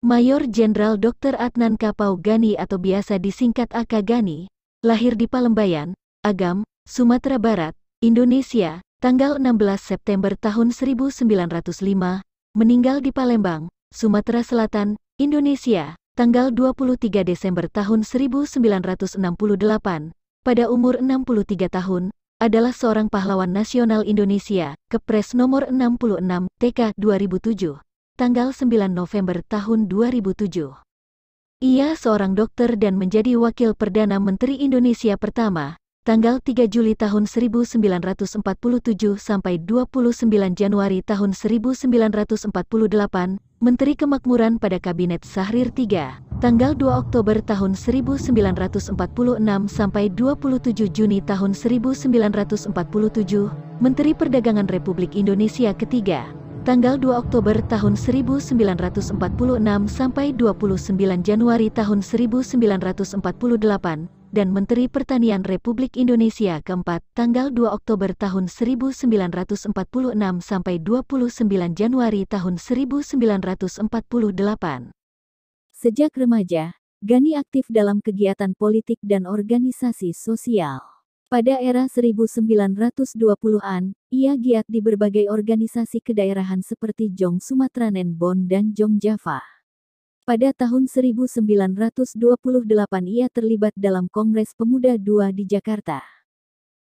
Mayor Jenderal Dr. Adnan Kapau Gani atau biasa disingkat AK Gani, lahir di Palembayan, Agam, Sumatera Barat, Indonesia, tanggal 16 September tahun 1905, meninggal di Palembang, Sumatera Selatan, Indonesia, tanggal 23 Desember tahun 1968, pada umur 63 tahun, adalah seorang pahlawan nasional Indonesia, Kepres nomor 66 TK 2007 tanggal 9 November tahun 2007. Ia seorang dokter dan menjadi Wakil Perdana Menteri Indonesia pertama, tanggal 3 Juli tahun 1947 sampai 29 Januari tahun 1948, Menteri Kemakmuran pada Kabinet Sahrir III, tanggal 2 Oktober tahun 1946 sampai 27 Juni tahun 1947, Menteri Perdagangan Republik Indonesia ketiga, tanggal 2 Oktober tahun 1946 sampai 29 Januari tahun 1948, dan Menteri Pertanian Republik Indonesia keempat tanggal 2 Oktober tahun 1946 sampai 29 Januari tahun 1948. Sejak remaja, Gani aktif dalam kegiatan politik dan organisasi sosial. Pada era 1920-an, ia giat di berbagai organisasi kedaerahan seperti Jong Sumatera Nenbon dan Jong Java. Pada tahun 1928 ia terlibat dalam Kongres Pemuda II di Jakarta.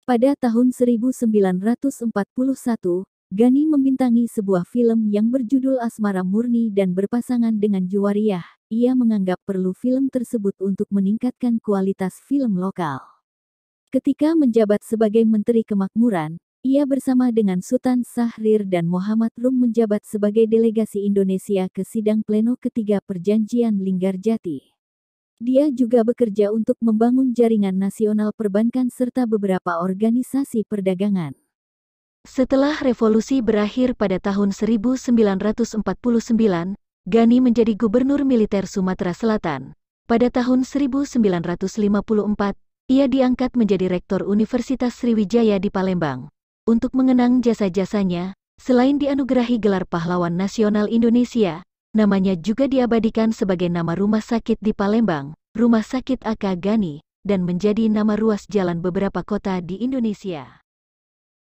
Pada tahun 1941, Gani membintangi sebuah film yang berjudul Asmara Murni dan berpasangan dengan Juwariah. Ia menganggap perlu film tersebut untuk meningkatkan kualitas film lokal. Ketika menjabat sebagai Menteri Kemakmuran, ia bersama dengan Sultan Sahrir dan Muhammad Rum menjabat sebagai delegasi Indonesia ke sidang pleno ketiga perjanjian Linggarjati. Dia juga bekerja untuk membangun jaringan nasional perbankan serta beberapa organisasi perdagangan. Setelah revolusi berakhir pada tahun 1949, Gani menjadi gubernur militer Sumatera Selatan. Pada tahun 1954, ia diangkat menjadi Rektor Universitas Sriwijaya di Palembang. Untuk mengenang jasa-jasanya, selain dianugerahi gelar Pahlawan Nasional Indonesia, namanya juga diabadikan sebagai nama rumah sakit di Palembang, Rumah Sakit Aka Gani, dan menjadi nama ruas jalan beberapa kota di Indonesia.